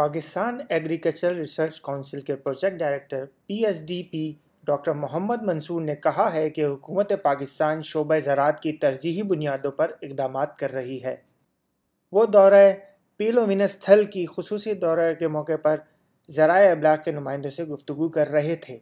Pakistan agriculture research council के project director PSDP doctor Muhammad Mansoor ने कहा है कि हुकूमत पाकिस्तान शोब ज़रात की तरजीही बुनियादों पर इकदाम कर रही है वो दौरा पीलोमिन स्थल की खसूस दौरे के मौके पर ज़रा अबलाग के नुमाइंदों से गुफ्तु कर रहे थे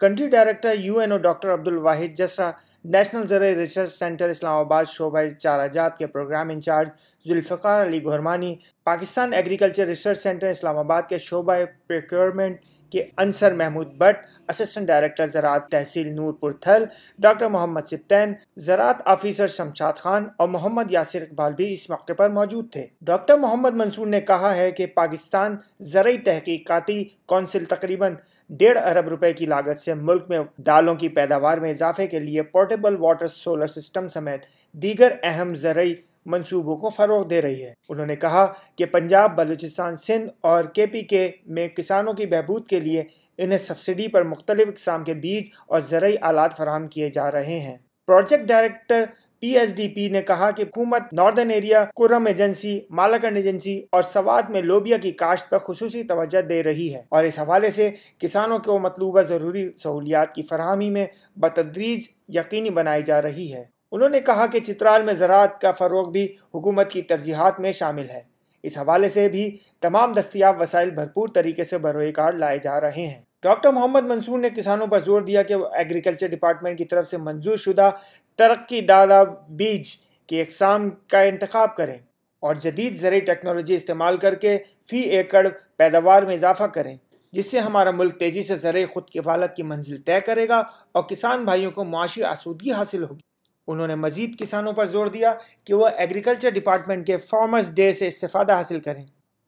country director U N O doctor Abdul Wahid Jasra national जरिए रिसर्च सेंटर इस्लामाबाद शोबा चाराजात के programme in charge Zulfar Ali Gurmani Pakistan agriculture research centre Islamabad के शोबा प्रोक्योरमेंट के अनसर महमूद भट्ट असिस्टेंट डायरेक्टर ज़रात तहसील नूरपुर थल डॉक्टर मोहम्मद सिप्तैन ज़रात आफिसर शमशाद खान और मोहम्मद यासिर इकबाल भी इस मौके पर मौजूद थे डॉक्टर मोहम्मद मंसूर ने कहा है कि पाकिस्तान ज़रूरी तहकीकती कौंसिल तकरीबन डेढ़ अरब रुपए की लागत से मुल्क में दालों की पैदावार में इजाफे के लिए पोर्टेबल वाटर सोलर सिस्टम समेत दीगर अहम ज़रूरी मंसूबों को फ़रोग दे रही है उन्होंने कहा कि पंजाब बलूचिस्तान सिंध और के पी के में किसानों की बहबूद के लिए इन्हें सब्सिडी पर मुख्तलिफ इकसाम के बीज और ज़रूरी आलात फराहम किए जा रहे हैं project director P S D P ने कहा कि हुकूमत northern area Kurram agency Malakand agency और सवाद में लोबिया की काश्त पर खसूस तोज्जह दे रही है और इस हवाले से किसानों को मतलूबा ज़रूरी सहूलियात की फरहमी में बतदरीज यकीनी बनाई जा रही है उन्होंने कहा कि चित्राल में ज़रात का फ़रोग भी हुकूमत की तरजीहत में शामिल है इस हवाले से भी तमाम दस्तियाब वसाइल भरपूर तरीके से बरोकार लाए जा रहे हैं डॉक्टर मोहम्मद मंसूर ने किसानों पर जोर दिया कि एग्रीकल्चर डिपार्टमेंट की तरफ से मंजूर शुदा तरक्की दादा बीज की एकसाम का इंतखब करें और जदीद ज़रिए टेक्नोलॉजी इस्तेमाल करके फ़ी एकड़ पैदावार में इजाफा करें जिससे हमारा मुल्क तेज़ी से ज़रिए खुद की फालत की मंजिल तय करेगा और किसान भाइयों को माशी आसूदगी हासिल होगी उन्होंने मजीद किसानों पर जोर दिया कि वह एग्रीकल्चर डिपार्टमेंट के फार्मर्स डे से इस्तीफ़ादा हासिल करें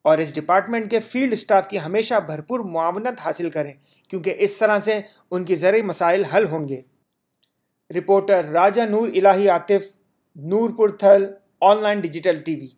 और इस डिपार्टमेंट के फील्ड स्टाफ की हमेशा भरपूर मुआवनत हासिल करें क्योंकि इस तरह से उनकी जरिए मसाइल हल होंगे reporter Raja Noor Ilahi Atif Noorpur Thal online digital TV